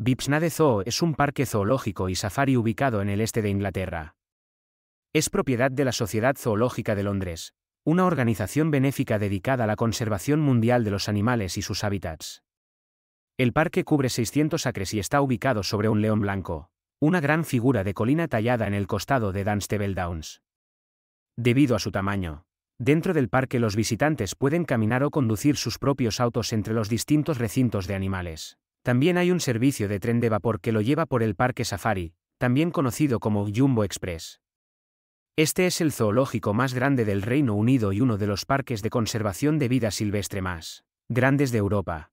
Vipsnade Zoo es un parque zoológico y safari ubicado en el este de Inglaterra. Es propiedad de la Sociedad Zoológica de Londres, una organización benéfica dedicada a la conservación mundial de los animales y sus hábitats. El parque cubre 600 acres y está ubicado sobre un león blanco, una gran figura de colina tallada en el costado de Dunstable Downs. Debido a su tamaño, dentro del parque los visitantes pueden caminar o conducir sus propios autos entre los distintos recintos de animales. También hay un servicio de tren de vapor que lo lleva por el Parque Safari, también conocido como Jumbo Express. Este es el zoológico más grande del Reino Unido y uno de los parques de conservación de vida silvestre más grandes de Europa.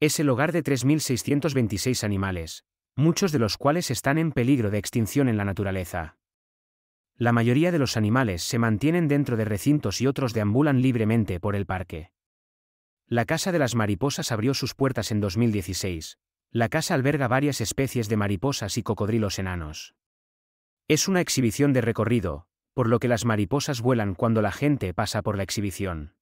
Es el hogar de 3.626 animales, muchos de los cuales están en peligro de extinción en la naturaleza. La mayoría de los animales se mantienen dentro de recintos y otros deambulan libremente por el parque. La Casa de las Mariposas abrió sus puertas en 2016. La casa alberga varias especies de mariposas y cocodrilos enanos. Es una exhibición de recorrido, por lo que las mariposas vuelan cuando la gente pasa por la exhibición.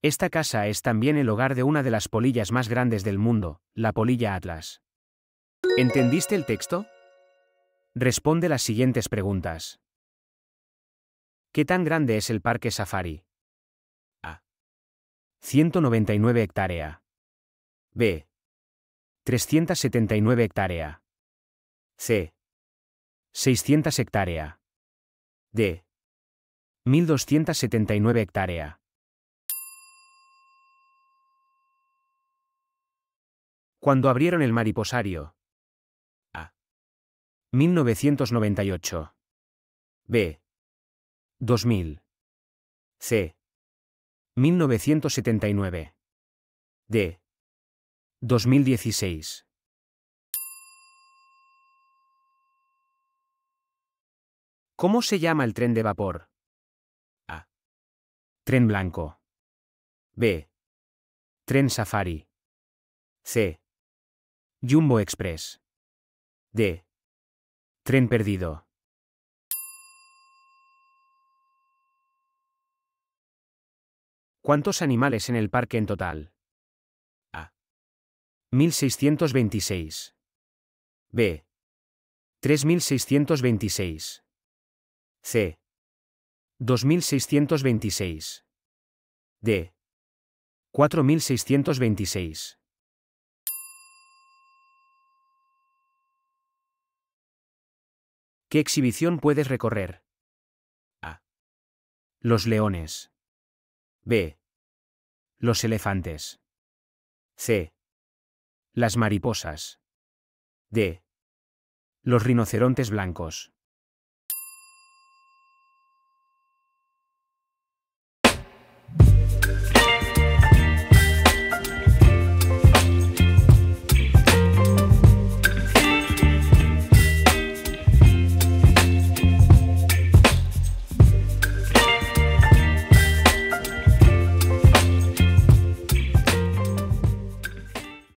Esta casa es también el hogar de una de las polillas más grandes del mundo, la polilla Atlas. ¿Entendiste el texto? Responde las siguientes preguntas. ¿Qué tan grande es el parque safari? 199 hectárea. B. 379 hectárea. C. 600 hectárea. D. 1279 hectárea. Cuando abrieron el mariposario. A. 1998. B. 2000. C. 1979. D. 2016. ¿Cómo se llama el tren de vapor? A. Tren blanco. B. Tren safari. C. Jumbo Express. D. Tren perdido. ¿Cuántos animales en el parque en total? A. 1626. B. 3626. C. 2626. D. 4626. ¿Qué exhibición puedes recorrer? A. Los leones. B. Los elefantes. C. Las mariposas. D. Los rinocerontes blancos.